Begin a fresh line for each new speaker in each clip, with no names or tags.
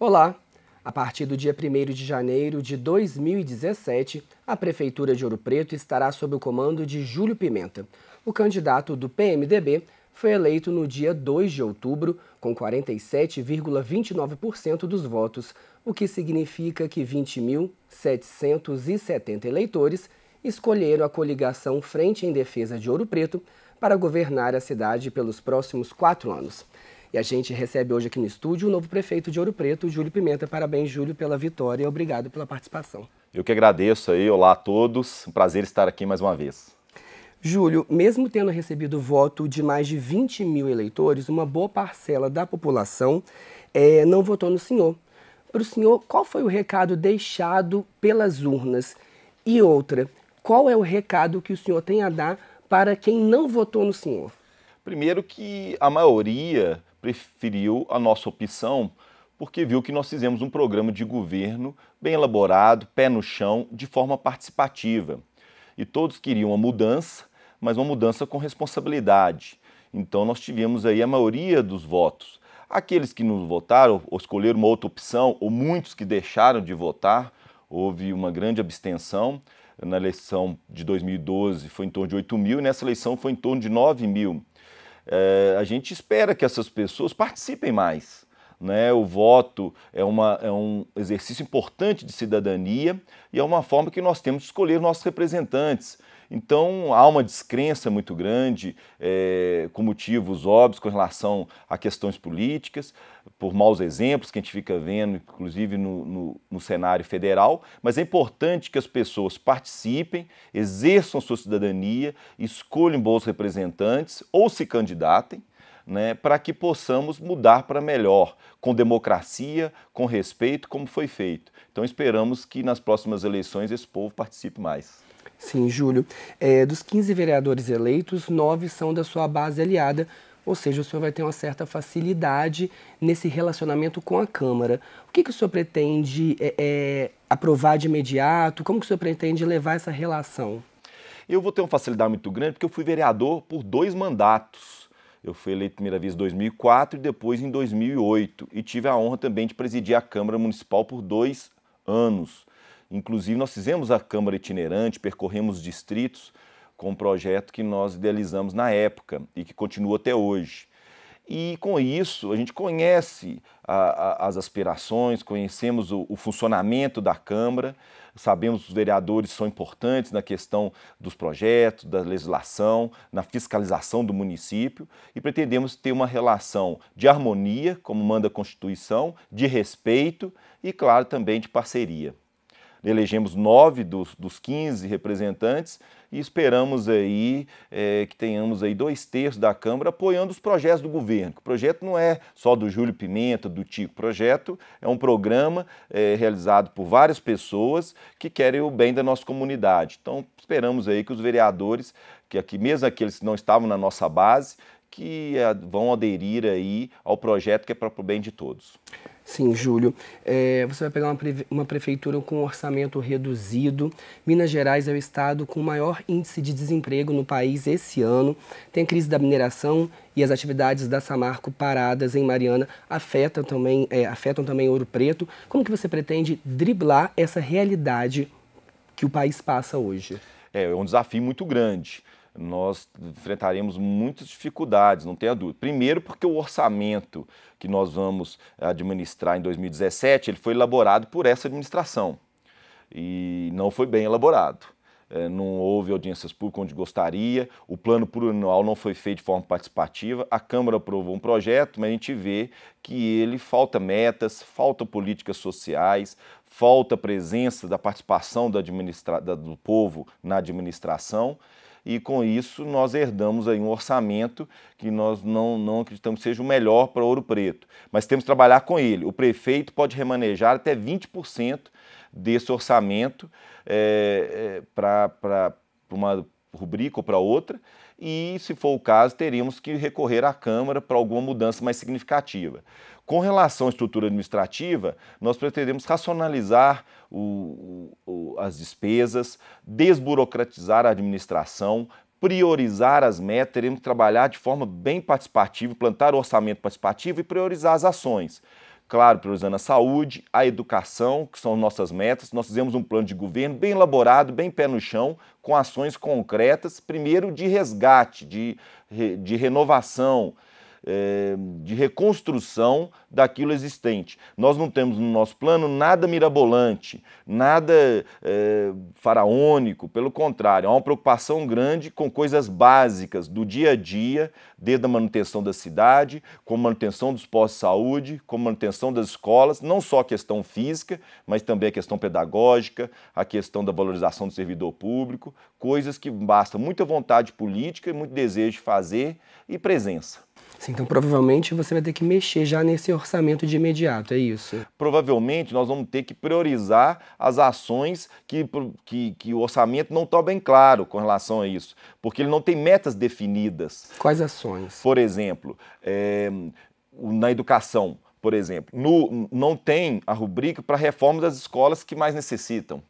Olá! A partir do dia 1 de janeiro de 2017, a Prefeitura de Ouro Preto estará sob o comando de Júlio Pimenta. O candidato do PMDB foi eleito no dia 2 de outubro, com 47,29% dos votos, o que significa que 20.770 eleitores escolheram a coligação Frente em Defesa de Ouro Preto para governar a cidade pelos próximos quatro anos. E a gente recebe hoje aqui no estúdio o novo prefeito de Ouro Preto, Júlio Pimenta. Parabéns, Júlio, pela vitória e obrigado pela participação.
Eu que agradeço aí. Olá a todos. Um prazer estar aqui mais uma vez.
Júlio, mesmo tendo recebido voto de mais de 20 mil eleitores, uma boa parcela da população é, não votou no senhor. Para o senhor, qual foi o recado deixado pelas urnas? E outra, qual é o recado que o senhor tem a dar para quem não votou no senhor? Primeiro
que a maioria preferiu a nossa opção porque viu que nós fizemos um programa de governo bem elaborado, pé no chão, de forma participativa. E todos queriam uma mudança, mas uma mudança com responsabilidade. Então nós tivemos aí a maioria dos votos. Aqueles que nos votaram ou escolheram uma outra opção, ou muitos que deixaram de votar, houve uma grande abstenção. Na eleição de 2012 foi em torno de 8 mil, e nessa eleição foi em torno de 9 mil. É, a gente espera que essas pessoas participem mais. Né? O voto é, uma, é um exercício importante de cidadania e é uma forma que nós temos de escolher nossos representantes. Então há uma descrença muito grande, é, com motivos óbvios, com relação a questões políticas por maus exemplos que a gente fica vendo, inclusive no, no, no, cenário federal, mas é importante que as pessoas participem, exerçam sua cidadania, escolham bons representantes ou se candidatem. Né, para que possamos mudar para melhor, com democracia, com respeito, como foi feito. Então esperamos que nas próximas eleições esse povo participe mais.
Sim, Júlio. É, dos 15 vereadores eleitos, nove são da sua base aliada, ou seja, o senhor vai ter uma certa facilidade nesse relacionamento com a Câmara. O que, que o senhor pretende é, é, aprovar de imediato? Como que o senhor pretende levar essa relação?
Eu vou ter uma facilidade muito grande porque eu fui vereador por dois mandatos. Eu fui eleito primeira vez em 2004 e depois em 2008. E tive a honra também de presidir a Câmara Municipal por dois anos. Inclusive, nós fizemos a Câmara itinerante, percorremos distritos com um projeto que nós idealizamos na época e que continua até hoje. E com isso, a gente conhece a, a, as aspirações, conhecemos o, o, funcionamento da Câmara, sabemos que os vereadores são importantes na questão dos projetos, da legislação, na fiscalização do município e pretendemos ter uma relação de harmonia, como manda a Constituição, de respeito e, claro, também de parceria elegemos nove dos, dos 15 representantes e esperamos aí é, que tenhamos aí dois terços da Câmara apoiando os projetos do governo. O projeto não é só do Júlio Pimenta, do Tico. O projeto é um programa é, realizado por várias pessoas que querem o bem da nossa comunidade. Então esperamos aí que os vereadores, que aqui mesmo aqueles que não estavam na nossa base, que é, vão aderir aí ao projeto que é para o bem de todos.
Sim, Júlio. É, você vai pegar uma, pre uma prefeitura com um orçamento reduzido. Minas Gerais é o estado com o maior índice de desemprego no país esse ano. Tem a crise da mineração e as atividades da Samarco paradas em Mariana afetam também, é, afetam também Ouro Preto. Como que você pretende driblar essa realidade que o país passa hoje?
É, é um desafio muito grande nós enfrentaremos muitas dificuldades, não tenha dúvida. Primeiro, porque o orçamento que nós vamos eh, administrar em 2017, ele foi elaborado por essa administração e não foi bem elaborado. Eh, não houve audiências públicas onde gostaria, o plano plurianual não foi feito de forma participativa, a Câmara aprovou um projeto, mas a gente vê que ele falta metas, falta políticas sociais, falta presença da participação do, do povo na administração e com isso nós herdamos aí um orçamento que nós não, não acreditamos seja o melhor para Ouro Preto, mas temos que trabalhar com ele. O prefeito pode remanejar até 20% desse orçamento é, eh, eh, para uma rubrica ou para outra, e se for o caso, teríamos que recorrer à Câmara para alguma mudança mais significativa. Com relação à estrutura administrativa, nós pretendemos racionalizar o, o, as despesas, desburocratizar a administração, priorizar as metas, teremos que trabalhar de forma bem participativa, plantar o orçamento participativo e priorizar as ações. Claro, priorizando a saúde, a educação, que são nossas metas. Nós fizemos um plano de governo bem elaborado, bem pé no chão, com ações concretas, primeiro de resgate, de, de renovação, é, de reconstrução daquilo existente. Nós não temos no nosso plano nada mirabolante, nada é, faraônico, pelo contrário, há uma preocupação grande com coisas básicas do dia a dia, desde a manutenção da cidade, com manutenção dos postos de saúde, com manutenção das escolas, não só a questão física, mas também a questão pedagógica, a questão da valorização do servidor público, coisas que basta muita vontade política e muito desejo de fazer e presença.
Sim, então provavelmente você vai ter que mexer já nesse orçamento de imediato, é isso?
Provavelmente nós vamos ter que priorizar as ações que, que, que o orçamento não está bem claro com relação a isso, porque ele não tem metas definidas. Quais ações? Por exemplo, é, na educação, por exemplo, no, não tem a rubrica para reforma das escolas que mais necessitam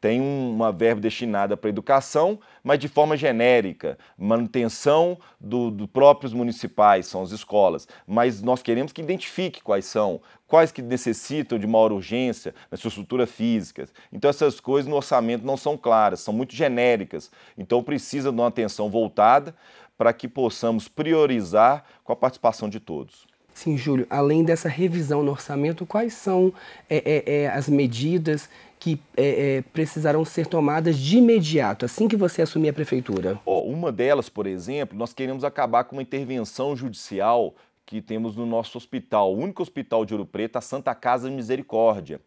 tem uma verba destinada para educação, mas de forma genérica, manutenção do, do, próprios municipais, são as escolas. Mas nós queremos que identifique quais são, quais que necessitam de maior urgência na sua estrutura física. Então essas coisas no orçamento não são claras, são muito genéricas. Então precisa de uma atenção voltada para que possamos priorizar com a participação de todos.
Sim, Júlio, além dessa revisão no orçamento, quais são é, é, é as medidas que é, é, precisarão ser tomadas de imediato, assim que você assumir a prefeitura? Oh,
uma delas, por exemplo, nós queremos acabar com uma intervenção judicial que temos no nosso hospital, o único hospital de Ouro Preto, a Santa Casa de Misericórdia.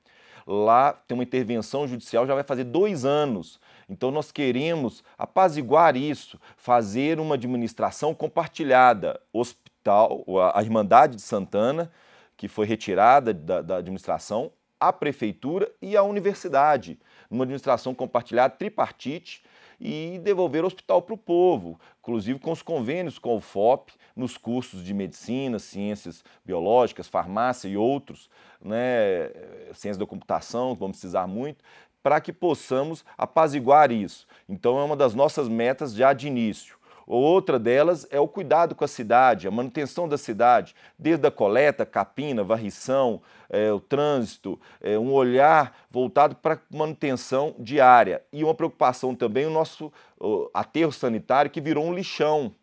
Lá tem uma intervenção judicial, já vai fazer dois anos. Então nós queremos apaziguar isso, fazer uma administração compartilhada. Hospital, a Irmandade de Santana, que foi retirada da, da administração, a prefeitura e a universidade, numa administração compartilhada tripartite e devolver o hospital para o povo, inclusive com os convênios com o FOP nos cursos de medicina, ciências biológicas, farmácia e outros, né, ciências da computação, que vamos precisar muito, para que possamos apaziguar isso. Então é uma das nossas metas já de início. Outra delas é o cuidado com a cidade, a manutenção da cidade, desde a coleta, capina, varrição, é, o trânsito, é, um olhar voltado para manutenção diária e uma preocupação também o nosso o aterro sanitário que virou um lixão.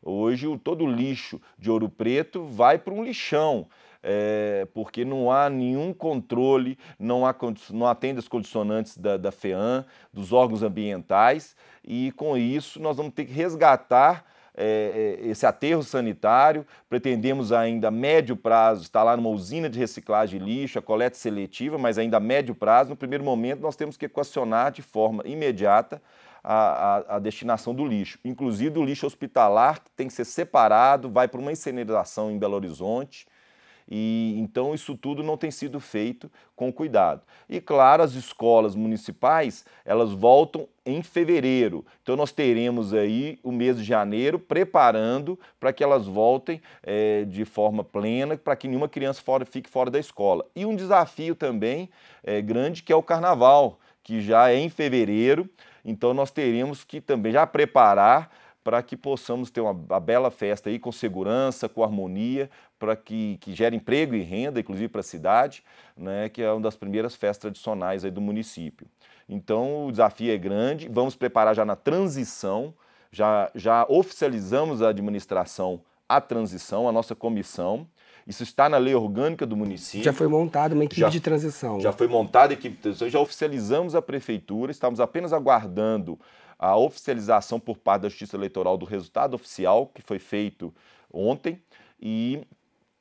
Hoje todo o lixo de Ouro Preto vai para um lixão é, porque não há nenhum controle, não há, não atende as condicionantes da, da FEAM, dos órgãos ambientais, e com isso nós vamos ter que resgatar é, é esse aterro sanitário. Pretendemos ainda a médio prazo instalar uma usina de reciclagem de lixo, a coleta seletiva, mas ainda a médio prazo, no primeiro momento, nós temos que equacionar de forma imediata a, a, a, destinação do lixo, inclusive do lixo hospitalar, que tem que ser separado, vai para uma incineração em Belo Horizonte. E então isso tudo não tem sido feito com cuidado. E claro, as escolas municipais, elas voltam em fevereiro. Então nós teremos aí o mês de janeiro preparando para que elas voltem é, de forma plena, para que nenhuma criança fora, fique fora da escola. E um desafio também é, grande que é o carnaval, que já é em fevereiro. Então nós teremos que também já preparar para que possamos ter uma, uma, bela festa aí com segurança, com harmonia, para que, que gere emprego e renda, inclusive para a cidade, né, que é uma das primeiras festas tradicionais aí do município. Então o desafio é grande, vamos preparar já na transição, já, já oficializamos a administração a transição, a nossa comissão. Isso está na lei orgânica do município. Já foi
montada uma equipe já, de transição. Já foi
montada a equipe de transição, já oficializamos a prefeitura, estamos apenas aguardando a oficialização por parte da Justiça Eleitoral do resultado oficial, que foi feito ontem, e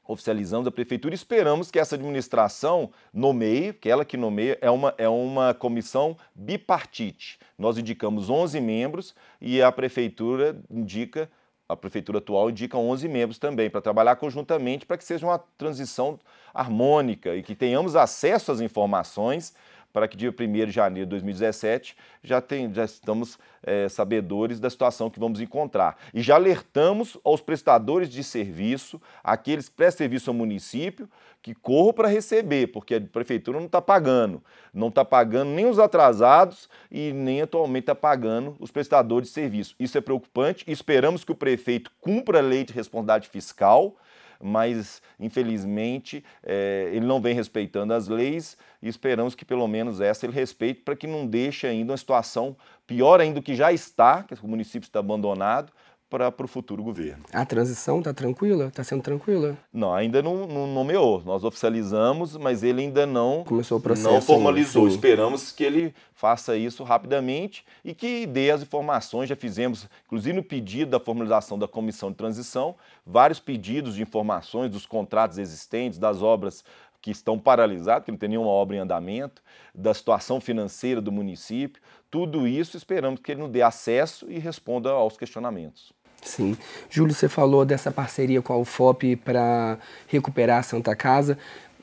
oficializamos a prefeitura. Esperamos que essa administração nomeie, que ela que nomeia, é uma, é uma comissão bipartite. Nós indicamos 11 membros e a prefeitura indica, a prefeitura atual indica 11 membros também, para trabalhar conjuntamente para que seja uma transição harmônica e que tenhamos acesso às informações para que dia 1 de janeiro de 2017 já, tem, já estamos é, sabedores da situação que vamos encontrar. E já alertamos aos prestadores de serviço, aqueles que prestam serviço ao município, que corram para receber, porque a prefeitura não está pagando. Não está pagando nem os atrasados e nem atualmente está pagando os prestadores de serviço. Isso é preocupante. Esperamos que o prefeito cumpra a lei de responsabilidade fiscal mas infelizmente é, ele não vem respeitando as leis e esperamos que pelo menos essa ele respeite para que não deixe ainda uma situação pior ainda do que já está, que o município está abandonado, para o futuro governo.
A transição está tranquila? Está sendo tranquila?
Não, ainda não, não, nomeou. Nós oficializamos, mas ele ainda não
começou o processo. Não formalizou. Sim. Esperamos
que ele faça isso rapidamente e que dê as informações. Já fizemos, inclusive no pedido da formalização da comissão de transição, vários pedidos de informações dos contratos existentes, das obras que estão paralisadas, que não tem nenhuma obra em andamento, da situação financeira do município. Tudo isso esperamos que ele nos dê acesso e responda aos questionamentos.
Sim. Júlio, você falou dessa parceria com a UFOP para recuperar a Santa Casa.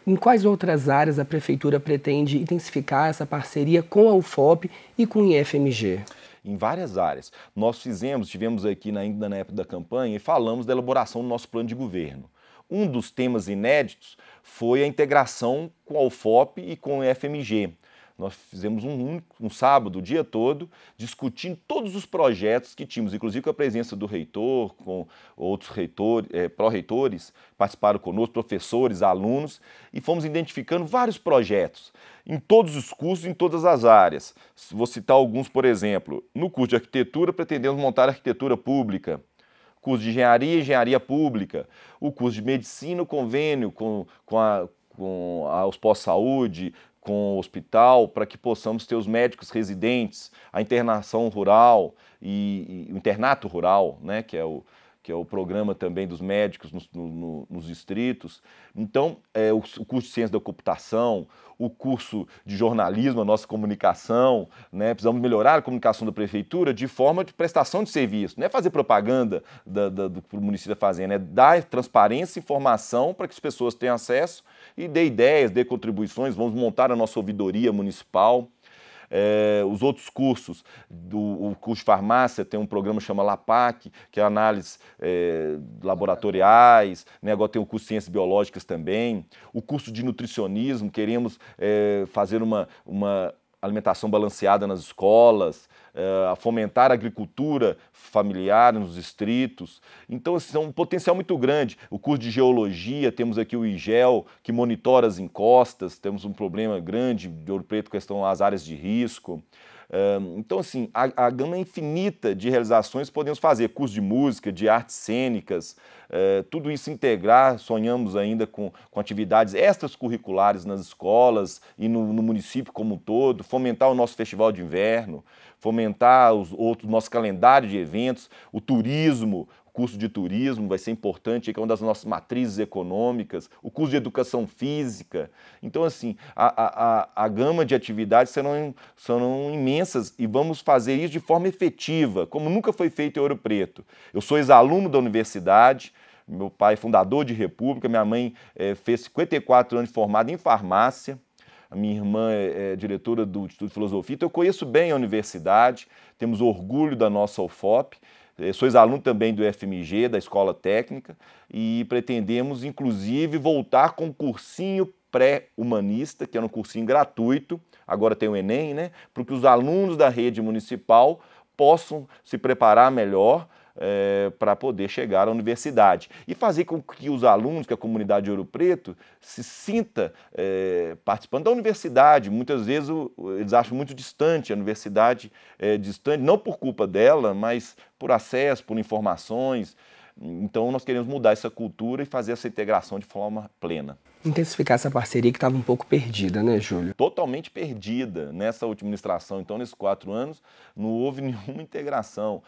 Em quais outras áreas a Prefeitura pretende intensificar essa parceria com a UFOP e com o IFMG? Em
várias áreas. Nós fizemos, tivemos aqui ainda na época da campanha e falamos da elaboração do nosso plano de governo. Um dos temas inéditos foi a integração com a UFOP e com o IFMG. Nós fizemos um único, um sábado, o dia todo, discutindo todos os projetos que tínhamos, inclusive com a presença do reitor, com outros reitores, é, pró-reitores, participaram conosco, professores, alunos, e fomos identificando vários projetos em todos os cursos, em todas as áreas. Vou citar alguns, por exemplo, no curso de arquitetura, pretendemos montar arquitetura pública, curso de engenharia, engenharia pública, o curso de medicina, o convênio com, com a com a, os pós-saúde, com o hospital para que possamos ter os médicos residentes, a internação rural e, e o internato rural, né, que é o, que é o programa também dos médicos nos, no, nos distritos. Então, é, o, o, curso de ciência da computação, o curso de jornalismo, a nossa comunicação, né? precisamos melhorar a comunicação da prefeitura de forma de prestação de serviço, não é fazer propaganda da, da, do que o município está fazendo, é dar transparência e informação para que as pessoas tenham acesso e dê ideias, dê contribuições, vamos montar a nossa ouvidoria municipal é, os outros cursos, do, o curso de farmácia tem um programa chamado LAPAC, que é análise é, laboratoriais, né? agora tem o curso de ciências biológicas também, o curso de nutricionismo, queremos é, fazer uma, uma alimentação balanceada nas escolas, eh, a fomentar a agricultura familiar nos distritos. Então, assim, é um potencial muito grande. O curso de geologia, temos aqui o IGEL, que monitora as encostas, temos um problema grande de Ouro Preto, questão às áreas de risco. Então, assim, a, a gama é infinita de realizações podemos fazer, cursos de música, de artes cênicas, eh, tudo isso integrar, sonhamos ainda com, com atividades extracurriculares nas escolas e no, no município como um todo, fomentar o nosso festival de inverno, fomentar os outros, nosso calendário de eventos, o turismo, curso de turismo vai ser importante, que é uma das nossas matrizes econômicas, o curso de educação física. Então, assim, a, a, a, gama de atividades serão, serão imensas e vamos fazer isso de forma efetiva, como nunca foi feito em Ouro Preto. Eu sou ex-aluno da universidade, meu pai é fundador de República, minha mãe é, fez 54 anos formada em farmácia, a minha irmã é, é diretora do Instituto de Filosofia, então eu conheço bem a universidade, temos orgulho da nossa UFOP eh, sois aluno também do FMG, da Escola Técnica, e pretendemos, inclusive, voltar com o cursinho pré-humanista, que é um cursinho gratuito, agora tem o Enem, né? Para que os alunos da rede municipal possam se preparar melhor é, eh, para poder chegar à universidade e fazer com que os alunos, que a comunidade de Ouro Preto, se sinta é, participando da universidade. Muitas vezes o, eles acham muito distante a universidade, é, distante, não por culpa dela, mas por acesso, por informações. Então, nós queremos mudar essa cultura e fazer essa integração de forma plena.
Intensificar essa parceria que estava um pouco perdida, né, Júlio?
Totalmente perdida nessa última administração. Então, nesses quatro anos, não houve nenhuma integração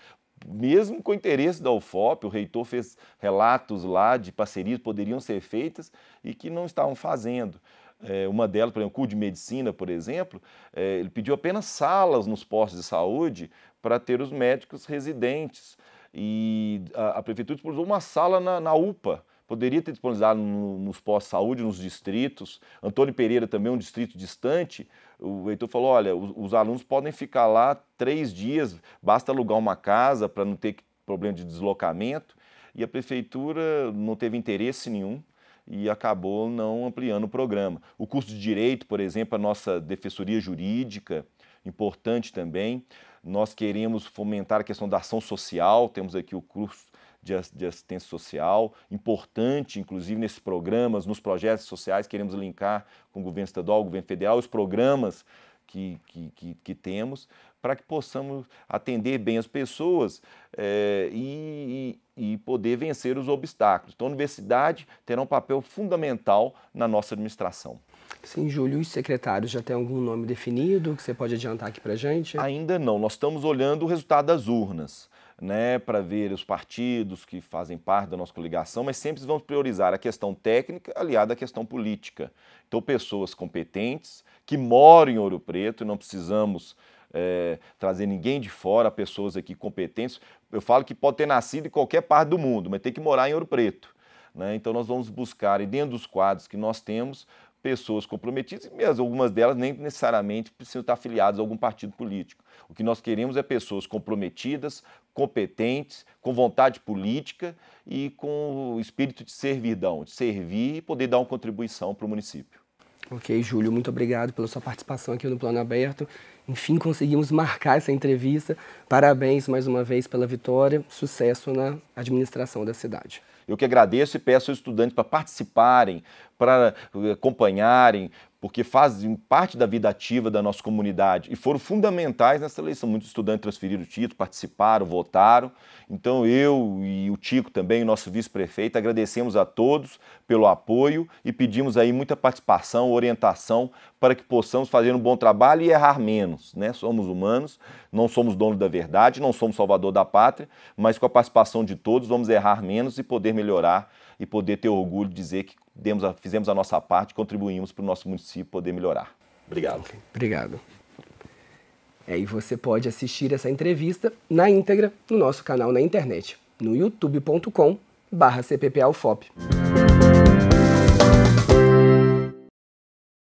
mesmo com o interesse da UFOP, o reitor fez relatos lá de parcerias que poderiam ser feitas e que não estavam fazendo. É, uma delas, por exemplo, o curso de medicina, por exemplo, é, ele pediu apenas salas nos postos de saúde para ter os médicos residentes. E a, a prefeitura disponibilizou uma sala na, na UPA, poderia ter disponibilizado nos postos de saúde, nos distritos. Antônio Pereira também, é um distrito distante, o Heitor falou: olha, os, os alunos podem ficar lá três dias, basta alugar uma casa para não ter problema de deslocamento. E a prefeitura não teve interesse nenhum e acabou não ampliando o programa. O curso de direito, por exemplo, a nossa defensoria jurídica, importante também. Nós queremos fomentar a questão da ação social, temos aqui o curso de, assistência social, importante, inclusive, nesses programas, nos projetos sociais, queremos linkar com o governo estadual, o governo federal, os programas que, que, que, que temos, para que possamos atender bem as pessoas é, e, e, poder vencer os obstáculos. Então, a universidade terá um papel fundamental na nossa administração.
Sim, Júlio, os secretários já tem algum nome definido que você pode adiantar aqui para gente? Ainda não, nós estamos olhando o resultado
das urnas né, para ver os partidos que fazem parte da nossa coligação, mas sempre vamos priorizar a questão técnica aliada à questão política. Então, pessoas competentes que moram em Ouro Preto, não precisamos é, trazer ninguém de fora, pessoas aqui competentes. Eu falo que pode ter nascido em qualquer parte do mundo, mas tem que morar em Ouro Preto. Né? Então, nós vamos buscar, e dentro dos quadros que nós temos, pessoas comprometidas, e algumas delas nem necessariamente precisam estar afiliadas a algum partido político. O que nós queremos é pessoas comprometidas, competentes, com vontade política e com o espírito de servidão, de servir e poder dar uma contribuição para o município.
Ok, Júlio, muito obrigado pela sua participação aqui no Plano Aberto. Enfim, conseguimos marcar essa entrevista. Parabéns mais uma vez pela vitória. Sucesso na administração da cidade.
Eu que agradeço e peço aos estudantes para participarem, para eh, acompanharem, porque fazem parte da vida ativa da nossa comunidade e foram fundamentais nessa eleição. Muitos estudantes transferiram o título, participaram, votaram. Então eu e o Tico também, nosso vice-prefeito, agradecemos a todos pelo apoio e pedimos aí muita participação, orientação para que possamos fazer um bom trabalho e errar menos, né? Somos humanos, não somos donos da verdade, não somos salvador da pátria, mas com a participação de todos vamos errar menos e poder melhorar e poder ter orgulho de dizer que demos a, fizemos a nossa parte, contribuímos para o nosso município poder melhorar. Obrigado.
Obrigado. É, e você pode assistir essa entrevista na íntegra no nosso canal na internet, no youtube.com/cppalfop.